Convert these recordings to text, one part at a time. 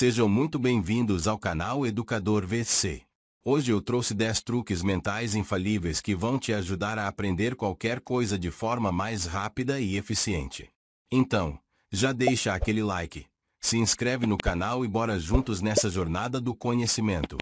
Sejam muito bem-vindos ao canal Educador VC. Hoje eu trouxe 10 truques mentais infalíveis que vão te ajudar a aprender qualquer coisa de forma mais rápida e eficiente. Então, já deixa aquele like, se inscreve no canal e bora juntos nessa jornada do conhecimento.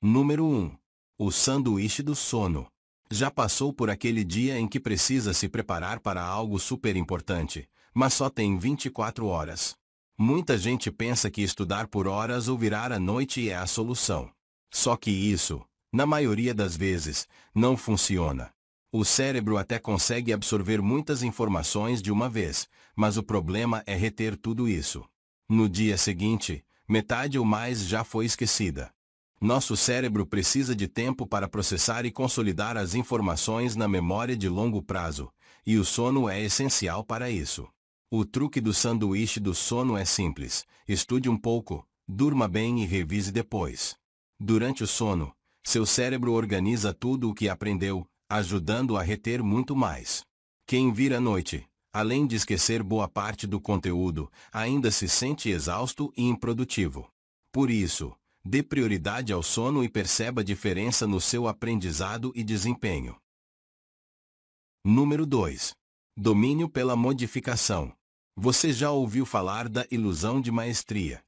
Número 1. O sanduíche do sono. Já passou por aquele dia em que precisa se preparar para algo super importante, mas só tem 24 horas. Muita gente pensa que estudar por horas ou virar à noite é a solução. Só que isso, na maioria das vezes, não funciona. O cérebro até consegue absorver muitas informações de uma vez, mas o problema é reter tudo isso. No dia seguinte, metade ou mais já foi esquecida. Nosso cérebro precisa de tempo para processar e consolidar as informações na memória de longo prazo, e o sono é essencial para isso. O truque do sanduíche do sono é simples. Estude um pouco, durma bem e revise depois. Durante o sono, seu cérebro organiza tudo o que aprendeu, ajudando a reter muito mais. Quem vira à noite, além de esquecer boa parte do conteúdo, ainda se sente exausto e improdutivo. Por isso, dê prioridade ao sono e perceba a diferença no seu aprendizado e desempenho. Número 2. Domínio pela modificação. Você já ouviu falar da ilusão de maestria?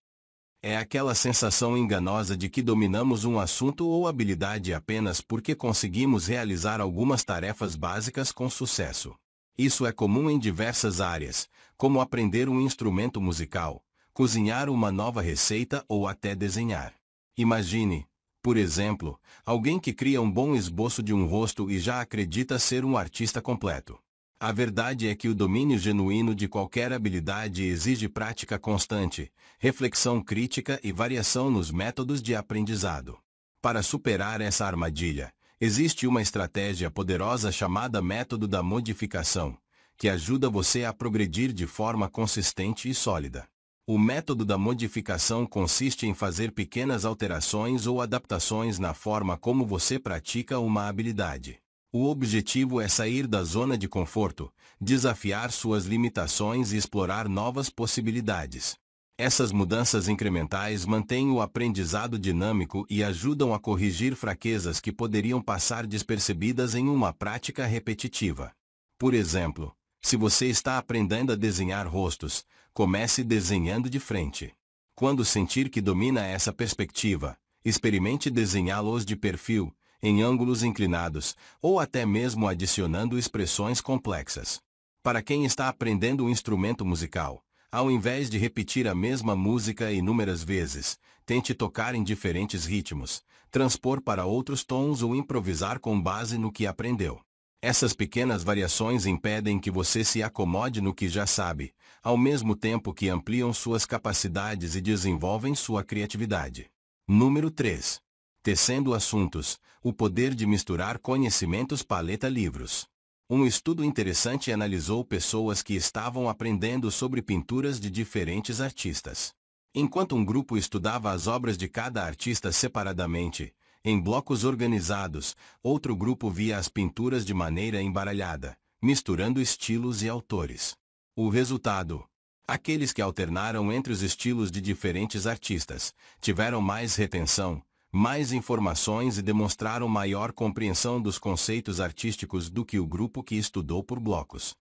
É aquela sensação enganosa de que dominamos um assunto ou habilidade apenas porque conseguimos realizar algumas tarefas básicas com sucesso. Isso é comum em diversas áreas, como aprender um instrumento musical, cozinhar uma nova receita ou até desenhar. Imagine, por exemplo, alguém que cria um bom esboço de um rosto e já acredita ser um artista completo. A verdade é que o domínio genuíno de qualquer habilidade exige prática constante, reflexão crítica e variação nos métodos de aprendizado. Para superar essa armadilha, existe uma estratégia poderosa chamada método da modificação, que ajuda você a progredir de forma consistente e sólida. O método da modificação consiste em fazer pequenas alterações ou adaptações na forma como você pratica uma habilidade. O objetivo é sair da zona de conforto, desafiar suas limitações e explorar novas possibilidades. Essas mudanças incrementais mantêm o aprendizado dinâmico e ajudam a corrigir fraquezas que poderiam passar despercebidas em uma prática repetitiva. Por exemplo, se você está aprendendo a desenhar rostos, comece desenhando de frente. Quando sentir que domina essa perspectiva, experimente desenhá-los de perfil, em ângulos inclinados, ou até mesmo adicionando expressões complexas. Para quem está aprendendo um instrumento musical, ao invés de repetir a mesma música inúmeras vezes, tente tocar em diferentes ritmos, transpor para outros tons ou improvisar com base no que aprendeu. Essas pequenas variações impedem que você se acomode no que já sabe, ao mesmo tempo que ampliam suas capacidades e desenvolvem sua criatividade. Número 3. Tecendo assuntos, o poder de misturar conhecimentos paleta livros. Um estudo interessante analisou pessoas que estavam aprendendo sobre pinturas de diferentes artistas. Enquanto um grupo estudava as obras de cada artista separadamente, em blocos organizados, outro grupo via as pinturas de maneira embaralhada, misturando estilos e autores. O resultado? Aqueles que alternaram entre os estilos de diferentes artistas, tiveram mais retenção, mais informações e demonstraram maior compreensão dos conceitos artísticos do que o grupo que estudou por blocos.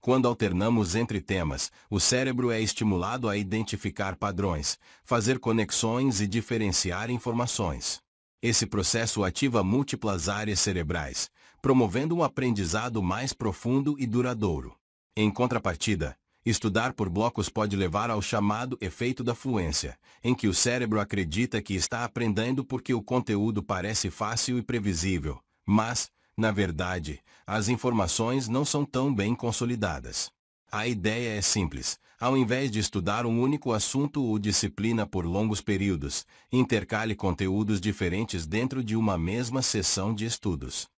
Quando alternamos entre temas, o cérebro é estimulado a identificar padrões, fazer conexões e diferenciar informações. Esse processo ativa múltiplas áreas cerebrais, promovendo um aprendizado mais profundo e duradouro. Em contrapartida, Estudar por blocos pode levar ao chamado efeito da fluência, em que o cérebro acredita que está aprendendo porque o conteúdo parece fácil e previsível, mas, na verdade, as informações não são tão bem consolidadas. A ideia é simples. Ao invés de estudar um único assunto ou disciplina por longos períodos, intercale conteúdos diferentes dentro de uma mesma sessão de estudos.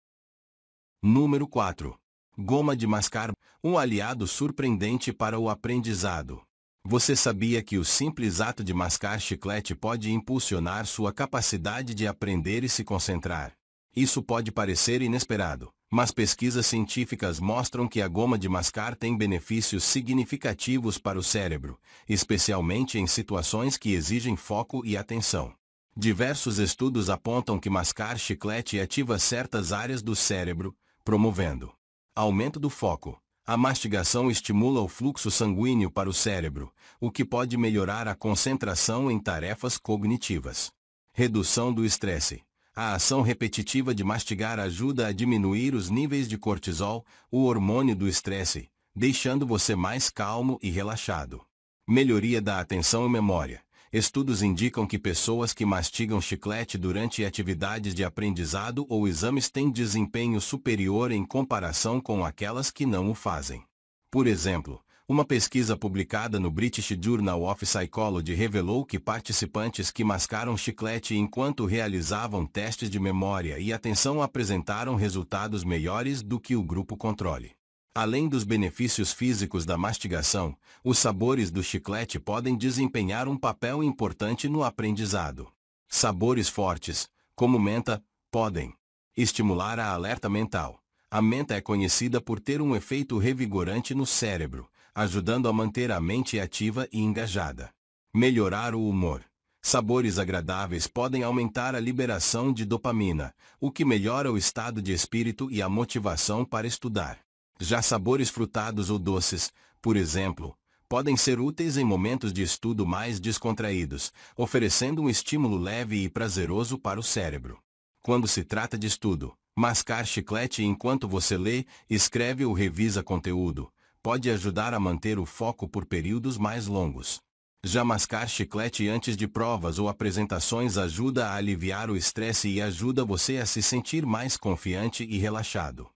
Número 4. Goma de mascar, um aliado surpreendente para o aprendizado. Você sabia que o simples ato de mascar chiclete pode impulsionar sua capacidade de aprender e se concentrar? Isso pode parecer inesperado, mas pesquisas científicas mostram que a goma de mascar tem benefícios significativos para o cérebro, especialmente em situações que exigem foco e atenção. Diversos estudos apontam que mascar chiclete ativa certas áreas do cérebro, promovendo aumento do foco. A mastigação estimula o fluxo sanguíneo para o cérebro, o que pode melhorar a concentração em tarefas cognitivas. Redução do estresse. A ação repetitiva de mastigar ajuda a diminuir os níveis de cortisol, o hormônio do estresse, deixando você mais calmo e relaxado. Melhoria da atenção e memória estudos indicam que pessoas que mastigam chiclete durante atividades de aprendizado ou exames têm desempenho superior em comparação com aquelas que não o fazem. Por exemplo, uma pesquisa publicada no British Journal of Psychology revelou que participantes que mascaram chiclete enquanto realizavam testes de memória e atenção apresentaram resultados melhores do que o grupo controle. Além dos benefícios físicos da mastigação, os sabores do chiclete podem desempenhar um papel importante no aprendizado. Sabores fortes, como menta, podem estimular a alerta mental. A menta é conhecida por ter um efeito revigorante no cérebro, ajudando a manter a mente ativa e engajada. Melhorar o humor. Sabores agradáveis podem aumentar a liberação de dopamina, o que melhora o estado de espírito e a motivação para estudar. Já sabores frutados ou doces, por exemplo, podem ser úteis em momentos de estudo mais descontraídos, oferecendo um estímulo leve e prazeroso para o cérebro. Quando se trata de estudo, mascar chiclete enquanto você lê, escreve ou revisa conteúdo, pode ajudar a manter o foco por períodos mais longos. Já mascar chiclete antes de provas ou apresentações ajuda a aliviar o estresse e ajuda você a se sentir mais confiante e relaxado.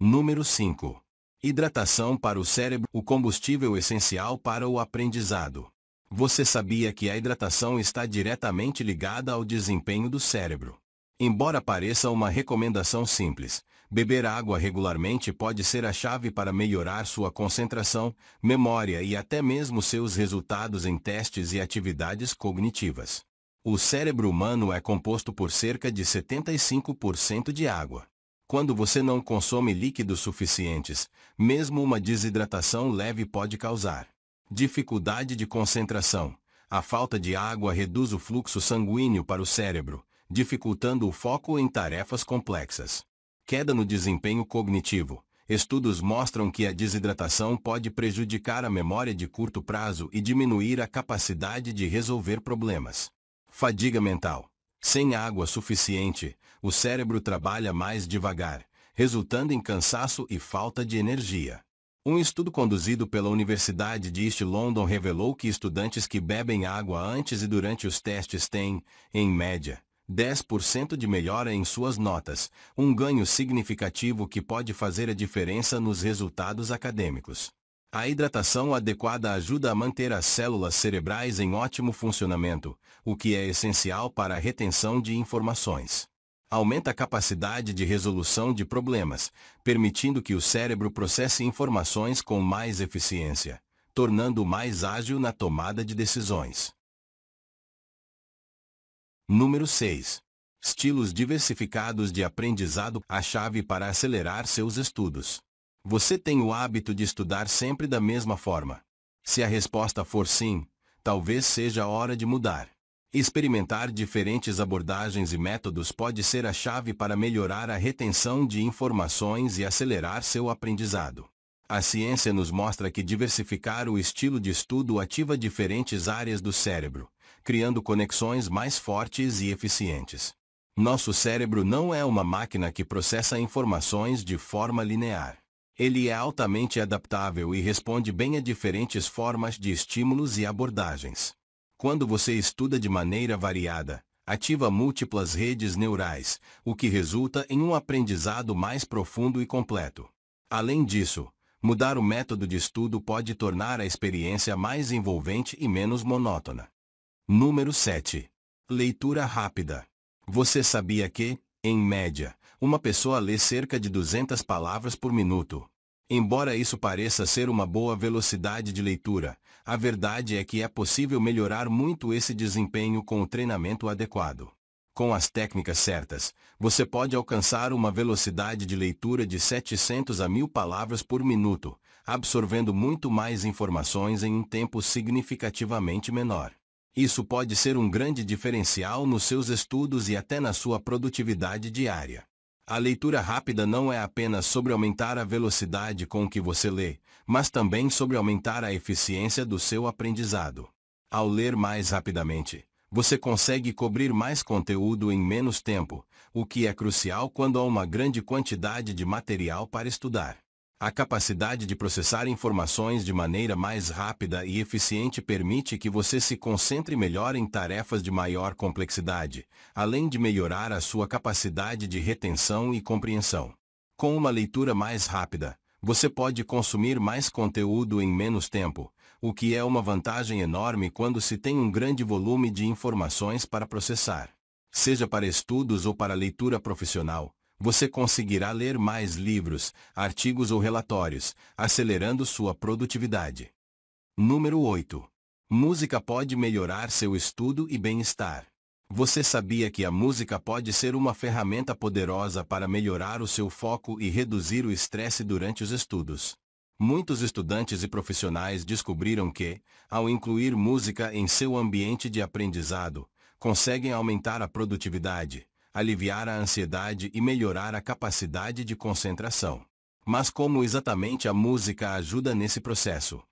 Número 5. Hidratação para o cérebro, o combustível essencial para o aprendizado. Você sabia que a hidratação está diretamente ligada ao desempenho do cérebro? Embora pareça uma recomendação simples, beber água regularmente pode ser a chave para melhorar sua concentração, memória e até mesmo seus resultados em testes e atividades cognitivas. O cérebro humano é composto por cerca de 75% de água. Quando você não consome líquidos suficientes, mesmo uma desidratação leve pode causar dificuldade de concentração. A falta de água reduz o fluxo sanguíneo para o cérebro, dificultando o foco em tarefas complexas. Queda no desempenho cognitivo. Estudos mostram que a desidratação pode prejudicar a memória de curto prazo e diminuir a capacidade de resolver problemas. Fadiga mental. Sem água suficiente, o cérebro trabalha mais devagar, resultando em cansaço e falta de energia. Um estudo conduzido pela Universidade de East London revelou que estudantes que bebem água antes e durante os testes têm, em média, 10% de melhora em suas notas, um ganho significativo que pode fazer a diferença nos resultados acadêmicos. A hidratação adequada ajuda a manter as células cerebrais em ótimo funcionamento, o que é essencial para a retenção de informações. Aumenta a capacidade de resolução de problemas, permitindo que o cérebro processe informações com mais eficiência, tornando-o mais ágil na tomada de decisões. Número 6. Estilos diversificados de aprendizado, a chave para acelerar seus estudos. Você tem o hábito de estudar sempre da mesma forma. Se a resposta for sim, talvez seja a hora de mudar. Experimentar diferentes abordagens e métodos pode ser a chave para melhorar a retenção de informações e acelerar seu aprendizado. A ciência nos mostra que diversificar o estilo de estudo ativa diferentes áreas do cérebro, criando conexões mais fortes e eficientes. Nosso cérebro não é uma máquina que processa informações de forma linear. Ele é altamente adaptável e responde bem a diferentes formas de estímulos e abordagens. Quando você estuda de maneira variada, ativa múltiplas redes neurais, o que resulta em um aprendizado mais profundo e completo. Além disso, mudar o método de estudo pode tornar a experiência mais envolvente e menos monótona. Número 7. Leitura rápida. Você sabia que, em média, uma pessoa lê cerca de 200 palavras por minuto. Embora isso pareça ser uma boa velocidade de leitura, a verdade é que é possível melhorar muito esse desempenho com o treinamento adequado. Com as técnicas certas, você pode alcançar uma velocidade de leitura de 700 a 1000 palavras por minuto, absorvendo muito mais informações em um tempo significativamente menor. Isso pode ser um grande diferencial nos seus estudos e até na sua produtividade diária. A leitura rápida não é apenas sobre aumentar a velocidade com que você lê, mas também sobre aumentar a eficiência do seu aprendizado. Ao ler mais rapidamente, você consegue cobrir mais conteúdo em menos tempo, o que é crucial quando há uma grande quantidade de material para estudar. A capacidade de processar informações de maneira mais rápida e eficiente permite que você se concentre melhor em tarefas de maior complexidade, além de melhorar a sua capacidade de retenção e compreensão. Com uma leitura mais rápida, você pode consumir mais conteúdo em menos tempo, o que é uma vantagem enorme quando se tem um grande volume de informações para processar. Seja para estudos ou para leitura profissional, você conseguirá ler mais livros, artigos ou relatórios, acelerando sua produtividade. Número 8. Música pode melhorar seu estudo e bem-estar. Você sabia que a música pode ser uma ferramenta poderosa para melhorar o seu foco e reduzir o estresse durante os estudos? Muitos estudantes e profissionais descobriram que, ao incluir música em seu ambiente de aprendizado, conseguem aumentar a produtividade, aliviar a ansiedade e melhorar a capacidade de concentração. Mas como exatamente a música ajuda nesse processo?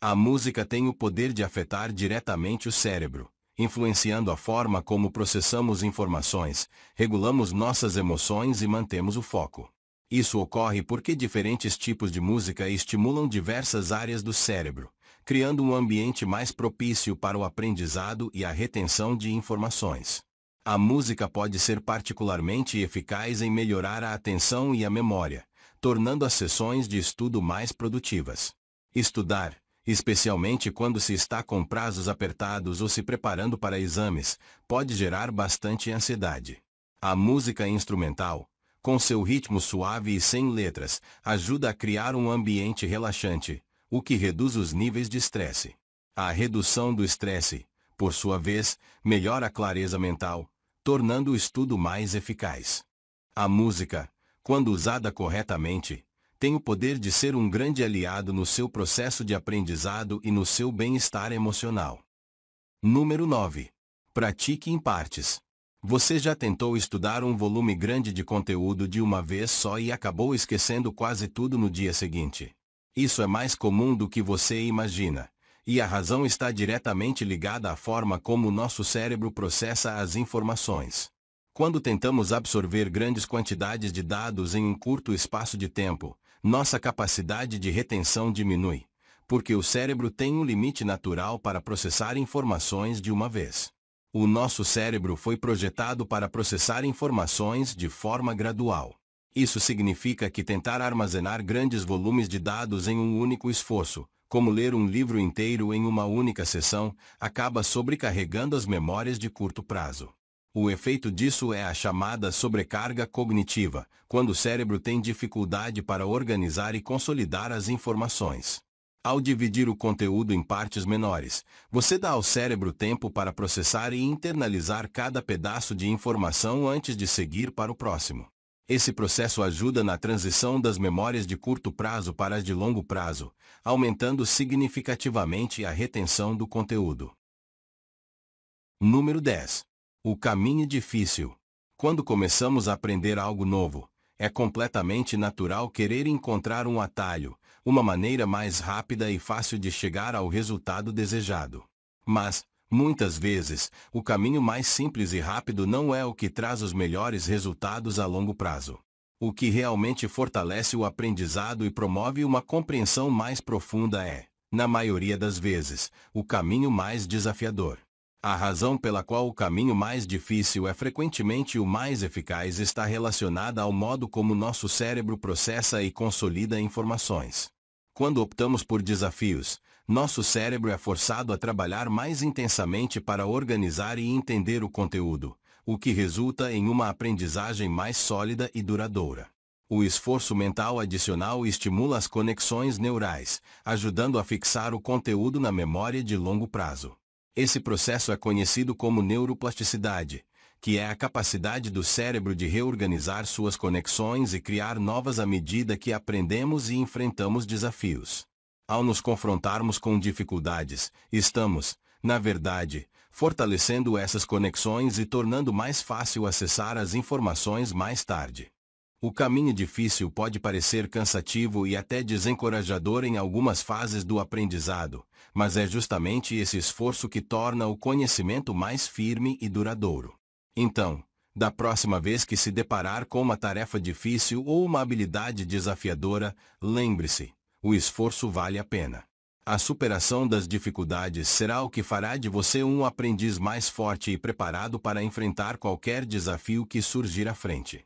A música tem o poder de afetar diretamente o cérebro, influenciando a forma como processamos informações, regulamos nossas emoções e mantemos o foco. Isso ocorre porque diferentes tipos de música estimulam diversas áreas do cérebro, criando um ambiente mais propício para o aprendizado e a retenção de informações. A música pode ser particularmente eficaz em melhorar a atenção e a memória, tornando as sessões de estudo mais produtivas. Estudar, especialmente quando se está com prazos apertados ou se preparando para exames, pode gerar bastante ansiedade. A música instrumental, com seu ritmo suave e sem letras, ajuda a criar um ambiente relaxante, o que reduz os níveis de estresse. A redução do estresse, por sua vez, melhora a clareza mental, tornando o estudo mais eficaz. A música, quando usada corretamente, tem o poder de ser um grande aliado no seu processo de aprendizado e no seu bem-estar emocional. Número 9. Pratique em partes. Você já tentou estudar um volume grande de conteúdo de uma vez só e acabou esquecendo quase tudo no dia seguinte. Isso é mais comum do que você imagina e a razão está diretamente ligada à forma como nosso cérebro processa as informações. Quando tentamos absorver grandes quantidades de dados em um curto espaço de tempo, nossa capacidade de retenção diminui, porque o cérebro tem um limite natural para processar informações de uma vez. O nosso cérebro foi projetado para processar informações de forma gradual. Isso significa que tentar armazenar grandes volumes de dados em um único esforço, como ler um livro inteiro em uma única sessão, acaba sobrecarregando as memórias de curto prazo. O efeito disso é a chamada sobrecarga cognitiva, quando o cérebro tem dificuldade para organizar e consolidar as informações. Ao dividir o conteúdo em partes menores, você dá ao cérebro tempo para processar e internalizar cada pedaço de informação antes de seguir para o próximo. Esse processo ajuda na transição das memórias de curto prazo para as de longo prazo, aumentando significativamente a retenção do conteúdo. Número 10. O caminho difícil. Quando começamos a aprender algo novo, é completamente natural querer encontrar um atalho, uma maneira mais rápida e fácil de chegar ao resultado desejado. Mas, Muitas vezes, o caminho mais simples e rápido não é o que traz os melhores resultados a longo prazo. O que realmente fortalece o aprendizado e promove uma compreensão mais profunda é, na maioria das vezes, o caminho mais desafiador. A razão pela qual o caminho mais difícil é frequentemente o mais eficaz está relacionada ao modo como nosso cérebro processa e consolida informações. Quando optamos por desafios, nosso cérebro é forçado a trabalhar mais intensamente para organizar e entender o conteúdo, o que resulta em uma aprendizagem mais sólida e duradoura. O esforço mental adicional estimula as conexões neurais, ajudando a fixar o conteúdo na memória de longo prazo. Esse processo é conhecido como neuroplasticidade, que é a capacidade do cérebro de reorganizar suas conexões e criar novas à medida que aprendemos e enfrentamos desafios. Ao nos confrontarmos com dificuldades, estamos, na verdade, fortalecendo essas conexões e tornando mais fácil acessar as informações mais tarde. O caminho difícil pode parecer cansativo e até desencorajador em algumas fases do aprendizado, mas é justamente esse esforço que torna o conhecimento mais firme e duradouro. Então, da próxima vez que se deparar com uma tarefa difícil ou uma habilidade desafiadora, lembre-se, o esforço vale a pena. A superação das dificuldades será o que fará de você um aprendiz mais forte e preparado para enfrentar qualquer desafio que surgir à frente.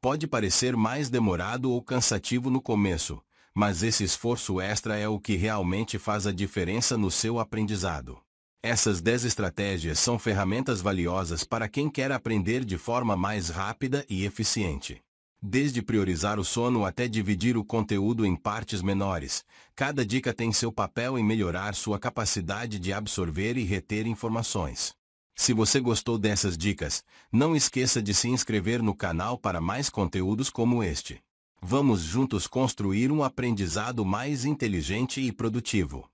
Pode parecer mais demorado ou cansativo no começo, mas esse esforço extra é o que realmente faz a diferença no seu aprendizado. Essas 10 estratégias são ferramentas valiosas para quem quer aprender de forma mais rápida e eficiente. Desde priorizar o sono até dividir o conteúdo em partes menores, cada dica tem seu papel em melhorar sua capacidade de absorver e reter informações. Se você gostou dessas dicas, não esqueça de se inscrever no canal para mais conteúdos como este. Vamos juntos construir um aprendizado mais inteligente e produtivo.